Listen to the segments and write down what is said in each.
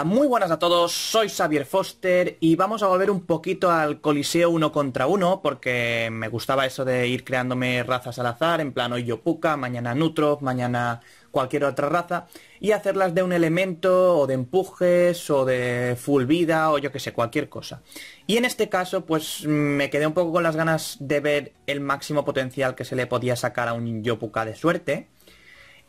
Ah, muy buenas a todos, soy Xavier Foster y vamos a volver un poquito al coliseo uno contra uno porque me gustaba eso de ir creándome razas al azar, en plano hoy yo mañana Nutro, mañana cualquier otra raza y hacerlas de un elemento o de empujes o de full vida o yo que sé, cualquier cosa. Y en este caso pues me quedé un poco con las ganas de ver el máximo potencial que se le podía sacar a un Yopuka de suerte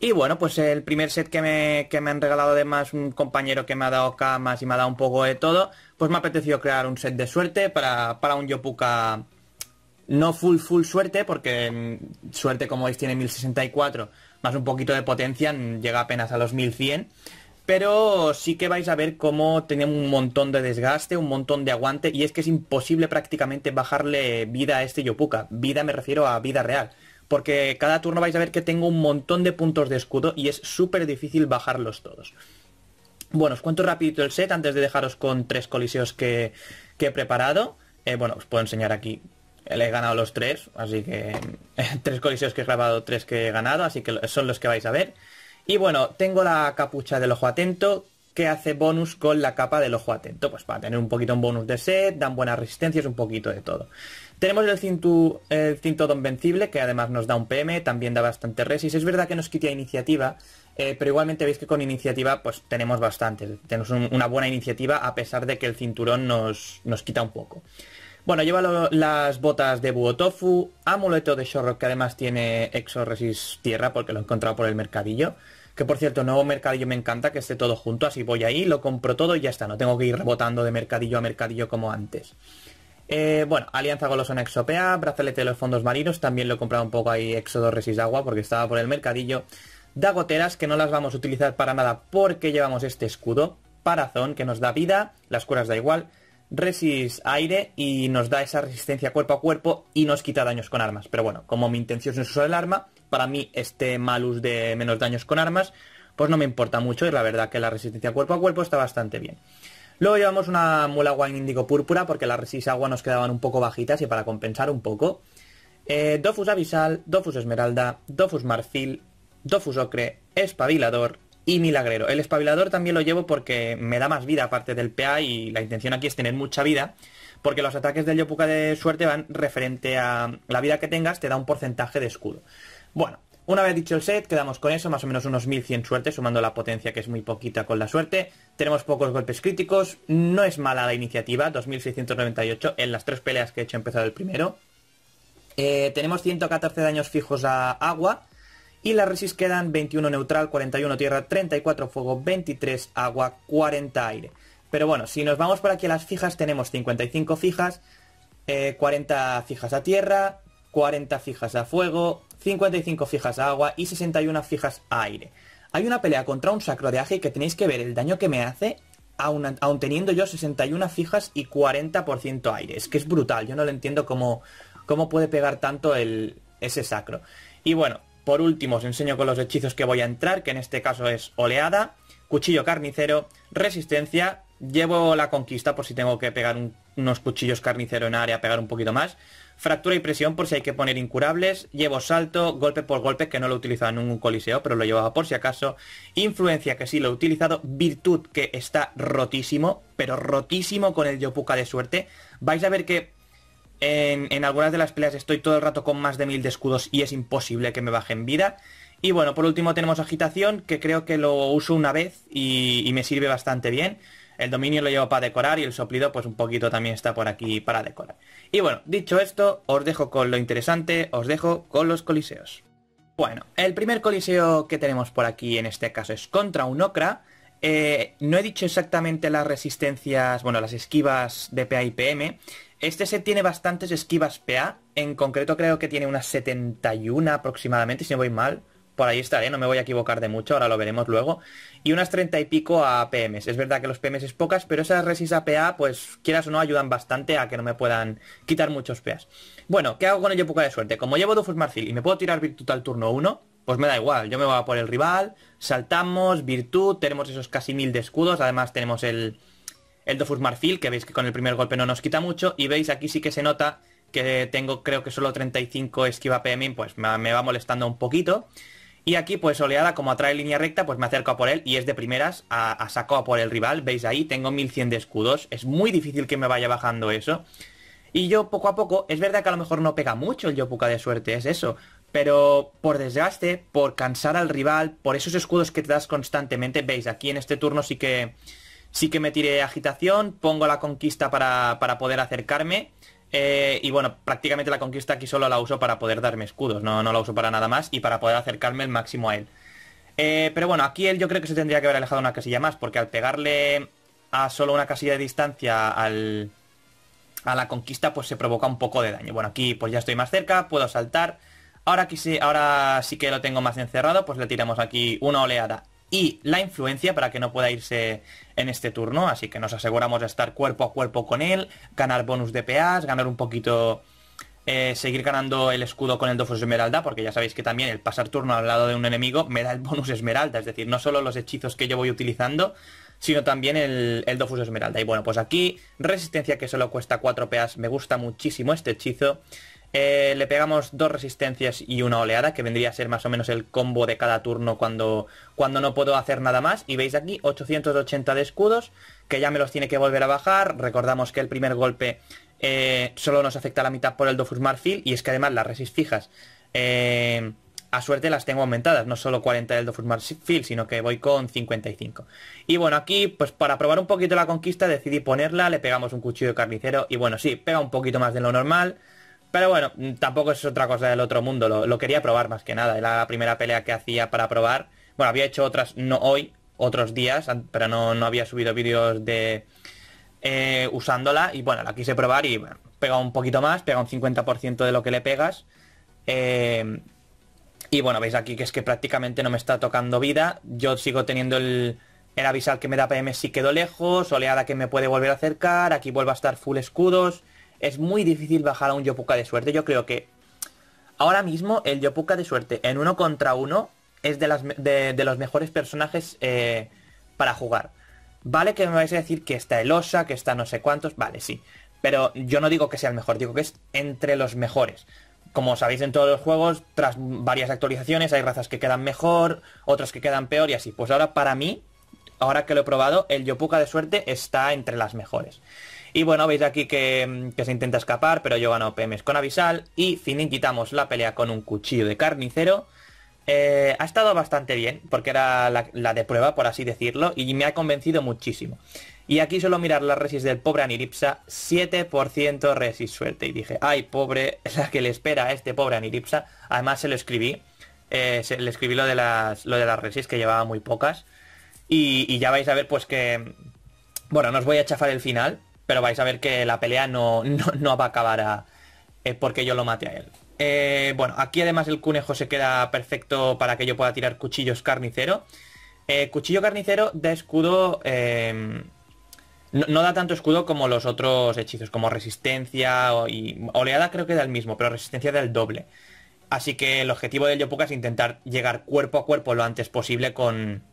y bueno, pues el primer set que me, han regalado además un compañero que me ha dado camas y me ha dado un poco de todo, pues me ha apetecido crear un set de suerte para, un Yopuka no full full suerte, porque mm, suerte como veis tiene 1064, más un poquito de potencia, mm, llega apenas a los 1100. Pero sí que vais a ver cómo tiene un montón de desgaste, un montón de aguante, y es que es imposible prácticamente bajarle vida a este Yopuka. Vida me refiero a vida real porque cada turno vais a ver que tengo un montón de puntos de escudo y es súper difícil bajarlos todos. Bueno, os cuento rapidito el set antes de dejaros con tres coliseos que, he preparado. Eh, bueno, os puedo enseñar aquí. he ganado los tres, así que... Eh, tres coliseos que he grabado, tres que he ganado, así que son los que vais a ver. Y bueno, tengo la capucha del ojo atento, que hace bonus con la capa del ojo atento. Pues para tener un poquito un bonus de set, dan buena resistencias, un poquito de todo. Tenemos el, cintu, el cinto Vencible, que además nos da un PM, también da bastante resis. Es verdad que nos quita iniciativa, eh, pero igualmente veis que con iniciativa pues tenemos bastante. Tenemos una buena iniciativa a pesar de que el cinturón nos, quita un poco. Bueno, lleva las botas de Buotofu, amuleto de Shorrock que además tiene resis Tierra porque lo he encontrado por el mercadillo. Que por cierto, nuevo mercadillo me encanta que esté todo junto, así voy ahí, lo compro todo y ya está. No tengo que ir rebotando de mercadillo a mercadillo como antes. Eh, bueno, alianza golosona Exopea, brazalete de los fondos marinos, también lo he comprado un poco ahí Éxodo agua porque estaba por el mercadillo. dagoteras que no las vamos a utilizar para nada porque llevamos este escudo. Parazón que nos da vida, las curas da igual. Resis aire y nos da esa resistencia cuerpo a cuerpo y nos quita daños con armas. Pero bueno, como mi intención es usar el arma, para mí este malus de menos daños con armas, pues no me importa mucho y la verdad que la resistencia cuerpo a cuerpo está bastante bien. Luego llevamos una mula wine índigo púrpura porque las resis agua nos quedaban un poco bajitas y para compensar un poco. Eh, Dofus abisal, Dofus esmeralda, Dofus marfil, Dofus ocre, espabilador y milagrero. El espabilador también lo llevo porque me da más vida aparte del PA y la intención aquí es tener mucha vida. Porque los ataques del Yopuka de suerte van referente a la vida que tengas, te da un porcentaje de escudo. Bueno, una vez dicho el set, quedamos con eso, más o menos unos 1100 suertes, sumando la potencia que es muy poquita con la suerte. Tenemos pocos golpes críticos, no es mala la iniciativa, 2698 en las tres peleas que he hecho empezado el primero. Eh, tenemos 114 daños fijos a agua y las resis quedan 21 neutral, 41 tierra, 34 fuego, 23 agua, 40 aire. Pero bueno, si nos vamos por aquí a las fijas, tenemos 55 fijas, 40 eh, fijas a tierra, 40 fijas a fuego, 55 fijas a agua y 61 fijas a aire. Hay una pelea contra un sacro de aje que tenéis que ver el daño que me hace aun, teniendo yo 61 fijas y 40% aire. Es que es brutal, yo no lo entiendo cómo, cómo puede pegar tanto el, ese sacro. Y bueno, por último os enseño con los hechizos que voy a entrar, que en este caso es oleada, cuchillo carnicero, resistencia, llevo la conquista por si tengo que pegar unos cuchillos carnicero en área, pegar un poquito más. Fractura y presión por si hay que poner incurables. Llevo salto, golpe por golpe, que no lo he utilizado en ningún coliseo, pero lo llevaba por si acaso. Influencia, que sí lo he utilizado. Virtud, que está rotísimo, pero rotísimo con el Yopuka de suerte. Vais a ver que en, algunas de las peleas estoy todo el rato con más de mil de escudos y es imposible que me bajen vida. Y bueno, por último tenemos agitación, que creo que lo uso una vez y me sirve bastante bien. El dominio lo llevo para decorar y el soplido pues un poquito también está por aquí para decorar. Y bueno, dicho esto, os dejo con lo interesante, os dejo con los coliseos. Bueno, el primer coliseo que tenemos por aquí en este caso es contra un Okra. Eh, no he dicho exactamente las resistencias, bueno, las esquivas de PA y PM. Este set tiene bastantes esquivas PA, en concreto creo que tiene unas 71 aproximadamente, si no voy mal, por ahí estaré, no me voy a equivocar de mucho, ahora lo veremos luego. Y unas 30 y pico a PMs. Es verdad que los PMs es pocas, pero esas resis APA, pues quieras o no, ayudan bastante a que no me puedan quitar muchos PAs. Bueno, ¿qué hago con ello poca de suerte? Como llevo Dofus Marfil y me puedo tirar Virtud al turno 1, pues me da igual, yo me voy a por el rival, saltamos, Virtud, tenemos esos casi mil de escudos, además tenemos el, el Dofus Marfil, que veis que con el primer golpe no nos quita mucho, y veis aquí sí que se nota que tengo creo que solo 35 esquiva PM, pues me va molestando un poquito. Y aquí, pues oleada, como atrae línea recta, pues me acerco a por él y es de primeras a, saco a por el rival. Veis ahí, tengo 1100 de escudos. Es muy difícil que me vaya bajando eso. Y yo poco a poco, es verdad que a lo mejor no pega mucho el Yopuka de suerte, es eso. Pero por desgaste, por cansar al rival, por esos escudos que te das constantemente, veis, aquí en este turno sí que, sí que me tiré agitación, pongo la conquista para, para poder acercarme eh, y bueno, prácticamente la conquista aquí solo la uso para poder darme escudos, no, no la uso para nada más y para poder acercarme el máximo a él. Eh, pero bueno, aquí él yo creo que se tendría que haber alejado una casilla más, porque al pegarle a solo una casilla de distancia a la conquista, pues se provoca un poco de daño. Bueno, aquí pues ya estoy más cerca, puedo saltar. Ahora, aquí ahora sí que lo tengo más encerrado, pues le tiramos aquí una oleada y la influencia para que no pueda irse en este turno. Así que nos aseguramos de estar cuerpo a cuerpo con él, ganar bonus de PAs, ganar un poquito... Eh, seguir ganando el escudo con el Dofus Esmeralda, porque ya sabéis que también el pasar turno al lado de un enemigo me da el bonus Esmeralda, es decir, no solo los hechizos que yo voy utilizando, sino también el, el Dofus Esmeralda. Y bueno, pues aquí, resistencia que solo cuesta 4 PAs, me gusta muchísimo este hechizo. Eh, le pegamos dos resistencias y una oleada, que vendría a ser más o menos el combo de cada turno cuando, cuando no puedo hacer nada más. Y veis aquí 880 de escudos, que ya me los tiene que volver a bajar. Recordamos que el primer golpe eh, solo nos afecta a la mitad por el Dofus Marfil, y es que además las resis fijas... Eh, a suerte las tengo aumentadas, no solo 40 del Dofus Marfil, sino que voy con 55. Y bueno, aquí, pues para probar un poquito la conquista, decidí ponerla, le pegamos un cuchillo de carnicero, y bueno, sí, pega un poquito más de lo normal, pero bueno, mm, tampoco es otra cosa del otro mundo, lo, quería probar más que nada. Era la primera pelea que hacía para probar. Bueno, había hecho otras, no hoy, otros días, pero no, no había subido vídeos de eh, usándola. Y bueno, la quise probar y bueno, pega un poquito más, pega un 50% de lo que le pegas. Eh, y bueno, veis aquí que es que prácticamente no me está tocando vida. Yo sigo teniendo el, el avisal que me da PM si quedo lejos, oleada que me puede volver a acercar, aquí vuelvo a estar full escudos es muy difícil bajar a un Yopuka de suerte. Yo creo que ahora mismo el Yopuka de suerte en uno contra uno es de, los mejores personajes eh, para jugar. Vale que me vais a decir que está el Osa, que está no sé cuántos, vale, sí. Pero yo no digo que sea el mejor, digo que es entre los mejores. Como sabéis en todos los juegos, tras varias actualizaciones hay razas que quedan mejor, otras que quedan peor y así. Pues ahora para mí, ahora que lo he probado, el Yopuka de suerte está entre las mejores. Y bueno, veis aquí mm, que, se intenta escapar, pero yo gano PMs con Avisal y quitamos la pelea con un cuchillo de carnicero. Eh, ha estado bastante bien, porque era la, de prueba, por así decirlo, y me ha convencido muchísimo. Y aquí solo mirar las resis del pobre Aniripsa, 7% resis suerte. Y dije, ay, pobre, la que le espera a este pobre Aniripsa. Además se lo escribí, eh, se, le escribí lo de, las, de las resis, que llevaba muy pocas. Y, y ya vais a ver, pues que... Bueno, no os voy a chafar el final, pero vais a ver que la pelea no, va a acabar eh, porque yo lo mate a él. Eh, bueno, aquí además el cunejo se queda perfecto para que yo pueda tirar cuchillos carnicero. Eh, cuchillo carnicero da escudo... No, da tanto escudo como los otros hechizos, como resistencia o, y oleada creo que da el mismo, pero resistencia da el doble. Así que el objetivo del Yopuka es intentar llegar cuerpo a cuerpo lo antes posible con,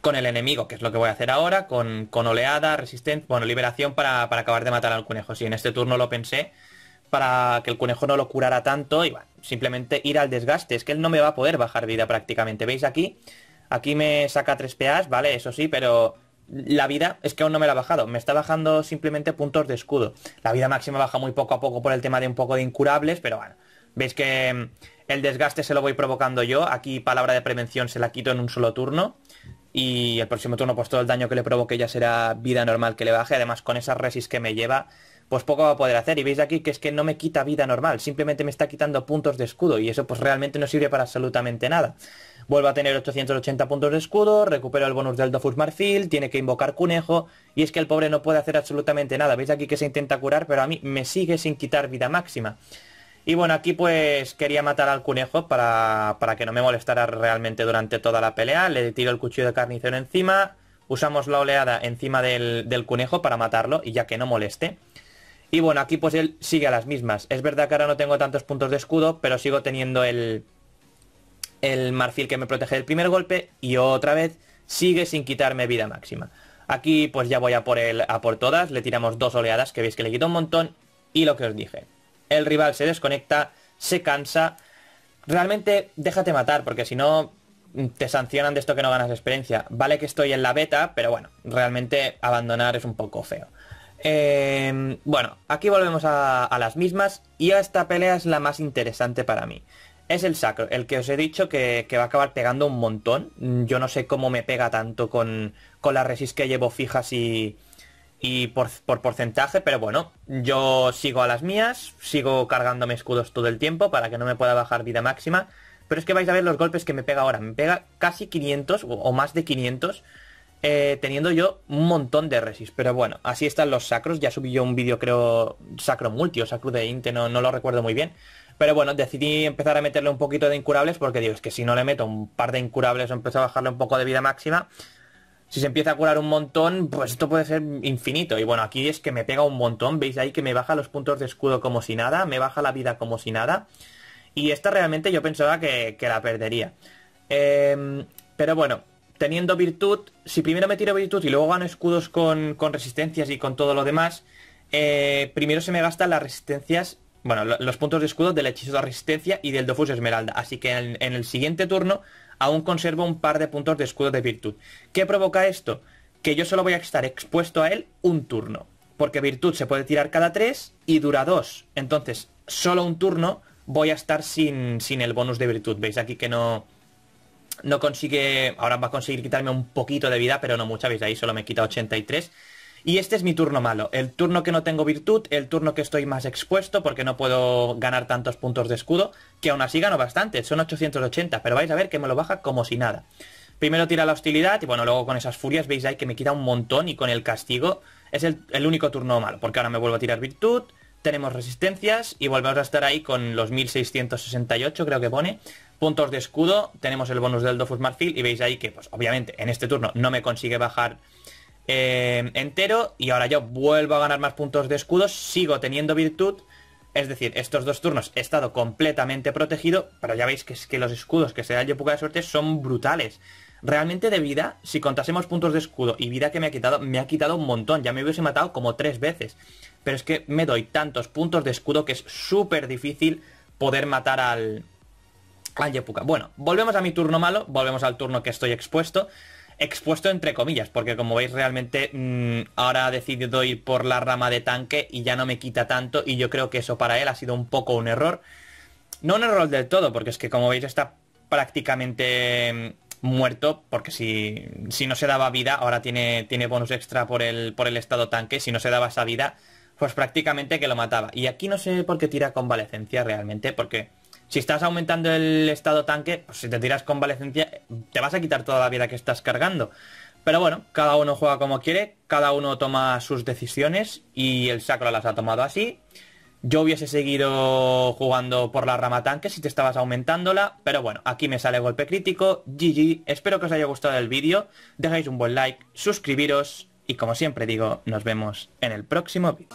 con el enemigo, que es lo que voy a hacer ahora, con, con oleada, resistencia, bueno, liberación para, acabar de matar al conejo. Si sí, en este turno lo pensé para que el conejo no lo curara tanto y bueno, simplemente ir al desgaste. Es que él no me va a poder bajar vida prácticamente. ¿Veis aquí? Aquí me saca 3 PAs, vale, eso sí, pero la vida es que aún no me la ha bajado. Me está bajando simplemente puntos de escudo. La vida máxima baja muy poco a poco por el tema de un poco de incurables, pero bueno. Veis que mm, el desgaste se lo voy provocando yo. Aquí palabra de prevención se la quito en un solo turno y el próximo turno pues todo el daño que le provoque ya será vida normal que le baje, además con esas resis que me lleva pues poco va a poder hacer y veis aquí que es que no me quita vida normal, simplemente me está quitando puntos de escudo y eso pues realmente no sirve para absolutamente nada. Vuelvo a tener 880 puntos de escudo, recupero el bonus del Dofus Marfil, tiene que invocar Cunejo y es que el pobre no puede hacer absolutamente nada, veis aquí que se intenta curar pero a mí me sigue sin quitar vida máxima. Y bueno, aquí pues quería matar al conejo para, que no me molestara realmente durante toda la pelea. Le tiro el cuchillo de carnicero encima. Usamos la oleada encima del, del para matarlo y ya que no moleste. Y bueno, aquí pues él sigue a las mismas. Es verdad que ahora no tengo tantos puntos de escudo, pero sigo teniendo el, el marfil que me protege del primer golpe y otra vez sigue sin quitarme vida máxima. Aquí pues ya voy a por, a por todas, le tiramos dos oleadas que veis que le quito un montón y lo que os dije el rival se desconecta, se cansa. Realmente déjate matar, porque si no te sancionan de esto que no ganas experiencia. Vale que estoy en la beta, pero bueno, realmente abandonar es un poco feo. Eh, bueno, aquí volvemos a, las mismas y esta pelea es la más interesante para mí. Es el sacro, el que os he dicho que, va a acabar pegando un montón. Yo no sé cómo me pega tanto con, con las resist que llevo fijas y, y por, porcentaje, pero bueno, yo sigo a las mías, sigo cargándome escudos todo el tiempo para que no me pueda bajar vida máxima, pero es que vais a ver los golpes que me pega ahora, me pega casi 500 o, más de 500, eh, teniendo yo un montón de resis, pero bueno, así están los sacros, ya subí yo un vídeo creo sacro multi o sacro de inte, no, no lo recuerdo muy bien, pero bueno, decidí empezar a meterle un poquito de incurables porque digo, es que si no le meto un par de incurables o empiezo a bajarle un poco de vida máxima, si se empieza a curar un montón, pues esto puede ser infinito. Y bueno, aquí es que me pega un montón. Veis ahí que me baja los puntos de escudo como si nada, me baja la vida como si nada. Y esta realmente yo pensaba que, la perdería. Em, pero bueno, teniendo virtud, si primero me tiro virtud y luego gano escudos con, resistencias y con todo lo demás, eh, primero se me gastan las resistencias, bueno, los puntos de escudo del hechizo de resistencia y del dofus esmeralda. Así que en el siguiente turno aún conservo un par de puntos de escudo de virtud. ¿Qué provoca esto? Que yo solo voy a estar expuesto a él un turno. Porque virtud se puede tirar cada tres y dura dos. Entonces, solo un turno voy a estar sin, el bonus de virtud. ¿Veis aquí que no, no consigue... Ahora va a conseguir quitarme un poquito de vida, pero no mucha. ¿Veis ahí? Solo me quita 83. Y este es mi turno malo, el turno que no tengo virtud, el turno que estoy más expuesto porque no puedo ganar tantos puntos de escudo, que aún así gano bastante, son 880, pero vais a ver que me lo baja como si nada. Primero tira la hostilidad y bueno, luego con esas furias veis ahí que me quita un montón y con el castigo es el, único turno malo, porque ahora me vuelvo a tirar virtud, tenemos resistencias y volvemos a estar ahí con los 1668 creo que pone puntos de escudo tenemos el bonus del Dofus Marfil y veis ahí que pues obviamente en este turno no me consigue bajar eh, entero y ahora yo vuelvo a ganar más puntos de escudo sigo teniendo virtud, es decir, estos dos turnos he estado completamente protegido, pero ya veis que, es que los escudos que se da Yepuka de suerte son brutales. Realmente de vida, si contásemos puntos de escudo y vida que me ha quitado, me ha quitado un montón, ya me hubiese matado como tres veces. Pero es que me doy tantos puntos de escudo que es súper difícil poder matar al, al Yepuka. Bueno, volvemos a mi turno malo, volvemos al turno que estoy expuesto expuesto entre comillas, porque como veis realmente mm, ahora ha decidido ir por la rama de tanque y ya no me quita tanto y yo creo que eso para él ha sido un poco un error. No un error del todo, porque es que como veis está prácticamente mm, muerto, porque si, si no se daba vida, ahora tiene, tiene bonus extra por el, por el estado tanque, si no se daba esa vida, pues prácticamente que lo mataba. Y aquí no sé por qué tira convalecencia realmente, porque si estás aumentando el estado tanque, pues si te tiras convalecencia, te vas a quitar toda la vida que estás cargando. Pero bueno, cada uno juega como quiere, cada uno toma sus decisiones y el Sacro las ha tomado así. Yo hubiese seguido jugando por la rama tanque si te estabas aumentándola, pero bueno, aquí me sale golpe crítico, GG, espero que os haya gustado el vídeo, dejáis un buen like, suscribiros y como siempre digo, nos vemos en el próximo vídeo.